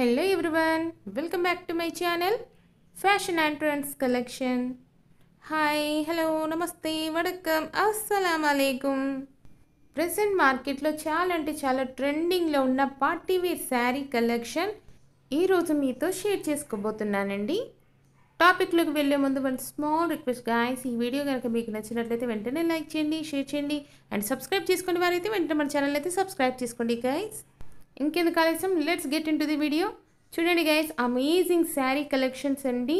hello everyone welcome back to my channel fashion and trends collection hi hello నమస్తే వడకం అస్సలం అలైకుం present మార్కెట్లో చాలా అంటే చాలా ట్రెండింగ్లో ఉన్న పార్టీ వేర్ శారీ కలెక్షన్ ఈరోజు మీతో షేర్ చేసుకోబోతున్నానండి టాపిక్లోకి వెళ్ళే ముందు వన్ స్మాల్ రిక్వెస్ట్ గాయస్ ఈ వీడియో కనుక మీకు నచ్చినట్లయితే వెంటనే లైక్ చేయండి షేర్ చేయండి అండ్ సబ్స్క్రైబ్ చేసుకునే వారైతే వెంటనే మన ఛానల్ అయితే సబ్స్క్రైబ్ చేసుకోండి గాయస్ ఇంకెందుకు ఆలస్యం let's get into the video చూడండి గైస్ అమేజింగ్ శారీ కలెక్షన్స్ అండి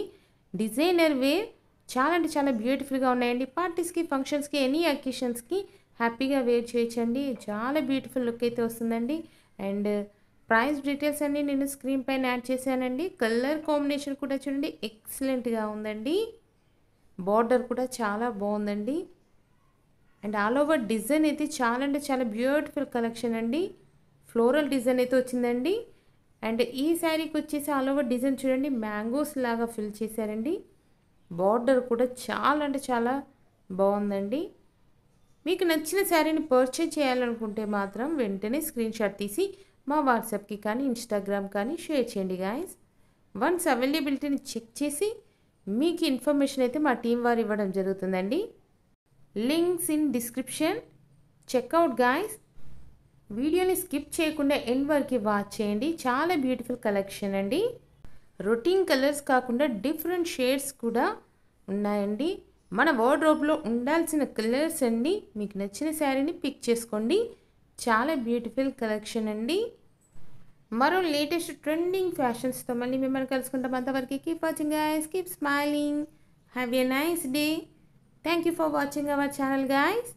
డిజైనర్ వేర్ చాలా అంటే చాలా బ్యూటిఫుల్గా ఉన్నాయండి పార్టీస్కి ఫంక్షన్స్కి ఎనీ అకేషన్స్కి హ్యాపీగా వేర్ చేయొచ్చండి చాలా బ్యూటిఫుల్ లుక్ అయితే వస్తుందండి అండ్ ప్రైస్ డీటెయిల్స్ అన్నీ నేను స్క్రీన్ పైన యాడ్ చేశానండి కలర్ కాంబినేషన్ కూడా చూడండి ఎక్సలెంట్గా ఉందండి బార్డర్ కూడా చాలా బాగుందండి అండ్ ఆల్ ఓవర్ డిజైన్ అయితే చాలా అంటే చాలా బ్యూటిఫుల్ కలెక్షన్ అండి ఫ్లోరల్ డిజైన్ అయితే వచ్చిందండి అండ్ ఈ శారీకి వచ్చేసి ఆల్ ఓవర్ డిజైన్ చూడండి మ్యాంగోస్ లాగా ఫిల్ చేశారండి బార్డర్ కూడా చాలా అంటే చాలా బాగుందండి మీకు నచ్చిన శారీని పర్చేజ్ చేయాలనుకుంటే మాత్రం వెంటనే స్క్రీన్ షాట్ తీసి మా వాట్సాప్కి కానీ ఇన్స్టాగ్రామ్ కానీ షేర్ చేయండి గాయస్ వన్స్ అవైలబిలిటీని చెక్ చేసి మీకు ఇన్ఫర్మేషన్ అయితే మా టీం వారు ఇవ్వడం జరుగుతుందండి links in description check out guys వీడియోని స్కిప్ చేయకుండా ఎండ్ వరకు వాచ్ చేయండి చాలా బ్యూటిఫుల్ కలెక్షన్ అండి రొటీన్ కలర్స్ కాకుండా డిఫరెంట్ షేడ్స్ కూడా ఉన్నాయండి మన వార్డ్రోబ్లో ఉండాల్సిన కలర్స్ అండి మీకు నచ్చిన శారీని పిక్ చేసుకోండి చాలా బ్యూటిఫుల్ కలెక్షన్ అండి మరో లేటెస్ట్ ట్రెండింగ్ ఫ్యాషన్స్తో మళ్ళీ మిమ్మల్ని కలుసుకుంటాం అంతవరకు keep watching guys keep smiling have a nice day thank you for watching our channel guys